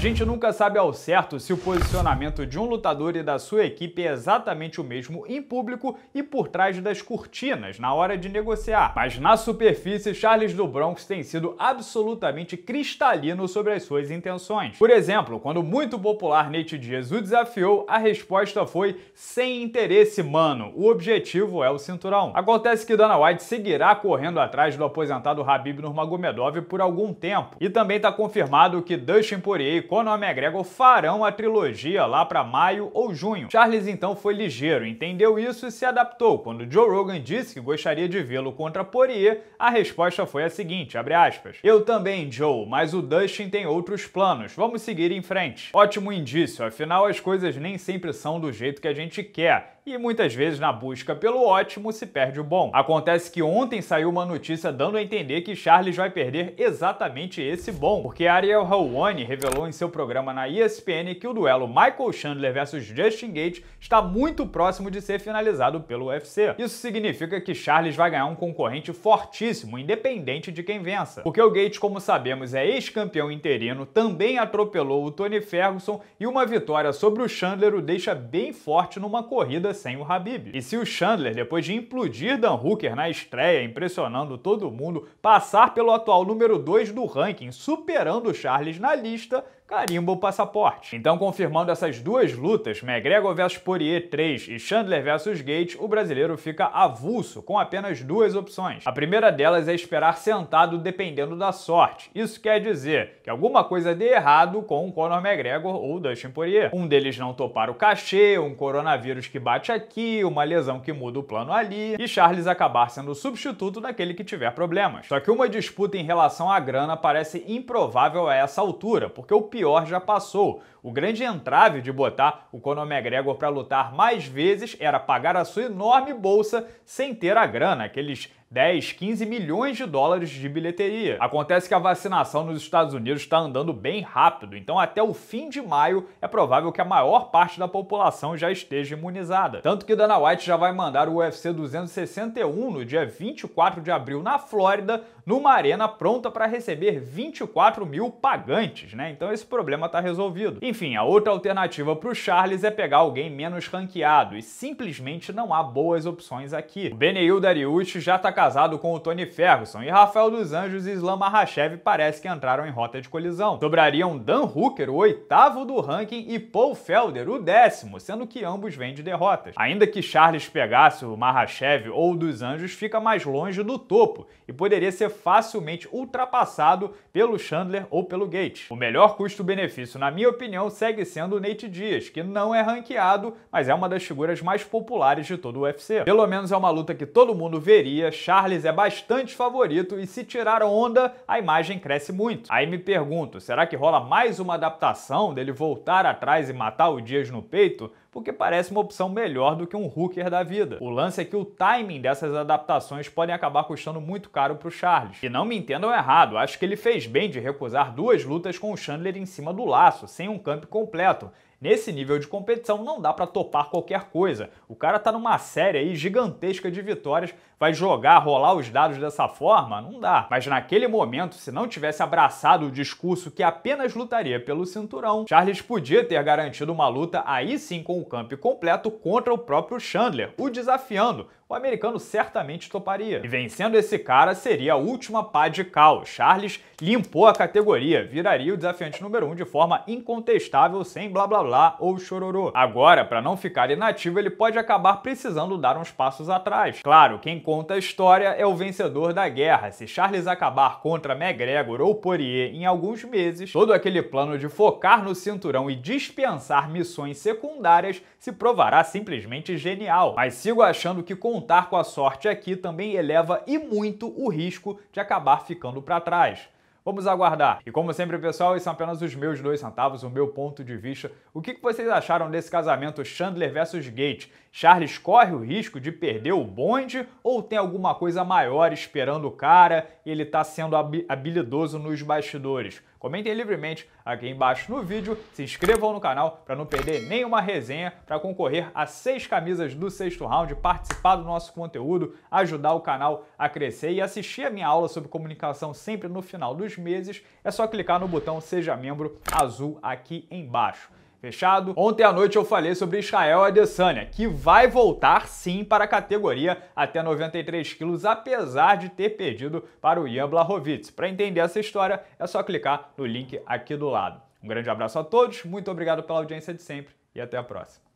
gente nunca sabe ao certo se o posicionamento de um lutador e da sua equipe é exatamente o mesmo em público e por trás das cortinas na hora de negociar, mas na superfície, Charles do Bronx tem sido absolutamente cristalino sobre as suas intenções. Por exemplo, quando muito popular Nate Diaz o desafiou, a resposta foi sem interesse, mano. O objetivo é o cinturão. Acontece que Dana White seguirá correndo atrás do aposentado Habib Nurmagomedov por algum tempo. E também está confirmado que Dustin Poirier publicou no McGregor farão a trilogia lá para maio ou junho. Charles então foi ligeiro, entendeu isso e se adaptou. Quando Joe Rogan disse que gostaria de vê-lo contra Poirier, a resposta foi a seguinte, aspas, Eu também, Joe, mas o Dustin tem outros planos, vamos seguir em frente. Ótimo indício, afinal as coisas nem sempre são do jeito que a gente quer, e muitas vezes na busca pelo ótimo se perde o bom. Acontece que ontem saiu uma notícia dando a entender que Charles vai perder exatamente esse bom, porque Ariel Helwani revelou em seu programa na ESPN que o duelo Michael Chandler versus Justin Gates está muito próximo de ser finalizado pelo UFC. Isso significa que Charles vai ganhar um concorrente fortíssimo, independente de quem vença. Porque o Gates, como sabemos, é ex-campeão interino, também atropelou o Tony Ferguson e uma vitória sobre o Chandler o deixa bem forte numa corrida sem o Habib. E se o Chandler, depois de implodir Dan Hooker na estreia, impressionando todo mundo, passar pelo atual número 2 do ranking, superando Charles na lista, carimba o passaporte. Então, confirmando essas duas lutas, McGregor vs Poirier 3 e Chandler vs Gates, o brasileiro fica avulso, com apenas duas opções. A primeira delas é esperar sentado dependendo da sorte. Isso quer dizer que alguma coisa dê errado com o Conor McGregor ou Dustin Poirier. Um deles não topar o cachê, um coronavírus que bate aqui, uma lesão que muda o plano ali, e Charles acabar sendo substituto daquele que tiver problemas. Só que uma disputa em relação à grana parece improvável a essa altura, porque o pior já passou. O grande entrave de botar o Conor McGregor para lutar mais vezes era pagar a sua enorme bolsa sem ter a grana, aqueles 10, 15 milhões de dólares de bilheteria. Acontece que a vacinação nos Estados Unidos está andando bem rápido, então até o fim de maio é provável que a maior parte da população já esteja imunizada. Tanto que Dana White já vai mandar o UFC 261 no dia 24 de abril na Flórida numa arena pronta para receber 24 mil pagantes, né? Então esse problema está resolvido. Enfim, a outra alternativa para o Charles é pegar alguém menos ranqueado, e simplesmente não há boas opções aqui. O Beneil Dariucci já está casado com o Tony Ferguson, e Rafael dos Anjos e Islam Mahashev parece que entraram em rota de colisão. Sobrariam Dan Hooker, o oitavo do ranking, e Paul Felder, o décimo, sendo que ambos vêm de derrotas. Ainda que Charles pegasse o Mahashev ou o dos Anjos, fica mais longe do topo, e poderia ser facilmente ultrapassado pelo Chandler ou pelo Gates. O melhor custo-benefício, na minha opinião, segue sendo o Nate Diaz, que não é ranqueado, mas é uma das figuras mais populares de todo o UFC. Pelo menos é uma luta que todo mundo veria, Charles é bastante favorito e se tirar onda, a imagem cresce muito. Aí me pergunto, será que rola mais uma adaptação dele voltar atrás e matar o Dias no peito? porque parece uma opção melhor do que um hooker da vida. O lance é que o timing dessas adaptações podem acabar custando muito caro para o Charles. E não me entendam errado, acho que ele fez bem de recusar duas lutas com o Chandler em cima do laço, sem um camp completo, Nesse nível de competição não dá para topar qualquer coisa. O cara tá numa série aí gigantesca de vitórias, vai jogar, rolar os dados dessa forma? Não dá. Mas naquele momento, se não tivesse abraçado o discurso que apenas lutaria pelo cinturão, Charles podia ter garantido uma luta aí sim com o campo completo contra o próprio Chandler, o desafiando, o americano certamente toparia. E vencendo esse cara seria a última pá de cal. Charles limpou a categoria, viraria o desafiante número 1 um de forma incontestável, sem blá blá blá Olá ou Chororô. Agora, para não ficar inativo, ele pode acabar precisando dar uns passos atrás. Claro, quem conta a história é o vencedor da guerra. Se Charles acabar contra McGregor ou Poirier em alguns meses, todo aquele plano de focar no cinturão e dispensar missões secundárias se provará simplesmente genial. Mas sigo achando que contar com a sorte aqui também eleva e muito o risco de acabar ficando para trás. Vamos aguardar. E como sempre, pessoal, isso são apenas os meus dois centavos, o meu ponto de vista. O que vocês acharam desse casamento Chandler versus Gate? Charles corre o risco de perder o bonde ou tem alguma coisa maior esperando o cara e ele tá sendo habilidoso nos bastidores? Comentem livremente aqui embaixo no vídeo, se inscrevam no canal para não perder nenhuma resenha, para concorrer a seis camisas do sexto round, participar do nosso conteúdo, ajudar o canal a crescer e assistir a minha aula sobre comunicação sempre no final dos meses, é só clicar no botão Seja Membro azul aqui embaixo. Fechado? Ontem à noite eu falei sobre Israel Adesanya, que vai voltar sim para a categoria até 93 quilos, apesar de ter perdido para o Ian Blachowicz. Para entender essa história, é só clicar no link aqui do lado. Um grande abraço a todos, muito obrigado pela audiência de sempre e até a próxima.